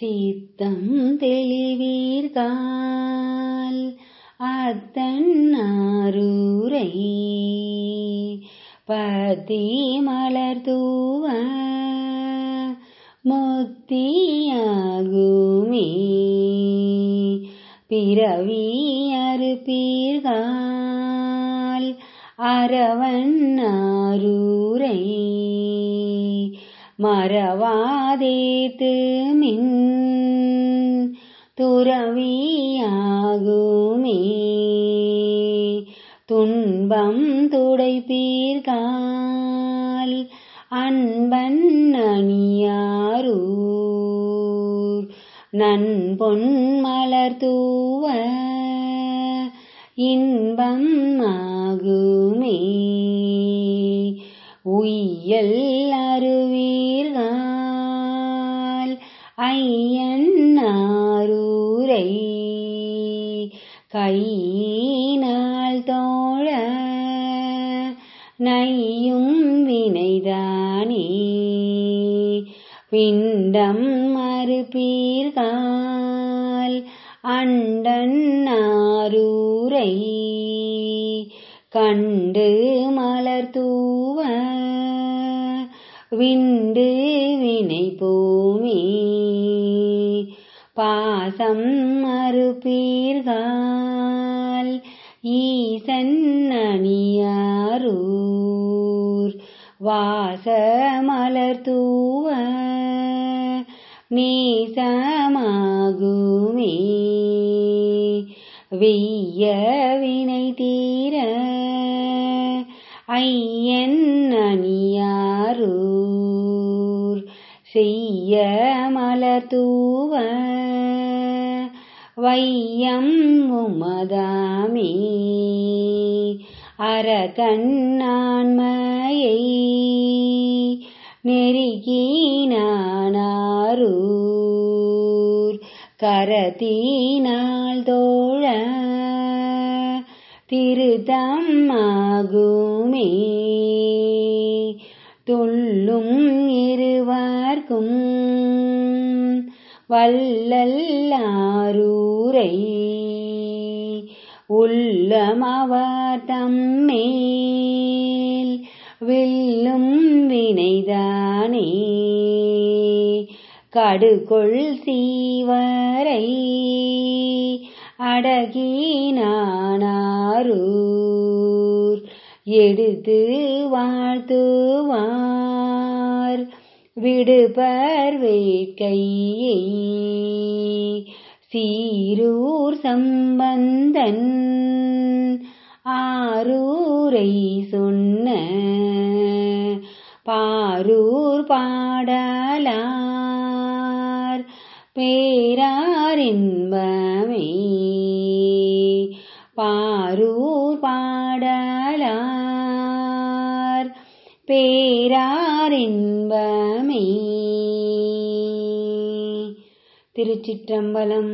சித்தம் தெளிவீர்கால் அத்தன்னாரூரை பதி மலர்தூவ தூவ முத்தியாகுமே பிறவி அறுப்பீர்கால் அரவன்னாரூரை மறவாதேத்து மின் துறவியாகுமே துன்பம் துடைப்பீர்கால் அன்பன் அணியாரூர் நண்பொன் தூவ இன்பம் ஆகுமே உய்யல் ஐயன்னாரூரை கையினால் தோழ நையும் வினைதானே பிண்டம் மறுபீர்கால் அண்டன்னாரூரை கண்டு மலர்தூவ விண்டு வினை பூமி பாசம் மறுப்பீர்கள் ஈசன் அணியாரூர் வாச மலர் வெய்ய வினை தீர ஐயன் செய்ய மலர்தூவ வையம் உமதாமே அரகண்ணாண்மையை நெருகினானாரூர் கரத்தினால் தோழ திருதம் ஆகுமே துள்ளும் ஏ வளர்க்கும் வல்லல்லாரூரை உள்ளமவர் தம்மேல் வில்லும் வினைதானே கடுகொள் சீவரை அடகினானாரூர் எடுத்து வாழ்த்துவார் விடுபர்வை கையை சீரூர் சம்பந்தன் ஆரூரை சொன்ன பாரூர் பாடலார் பேராரின்பமே பாரூர் பாடலார் பேராரின்பமே திருச்சிற்றம்பலம்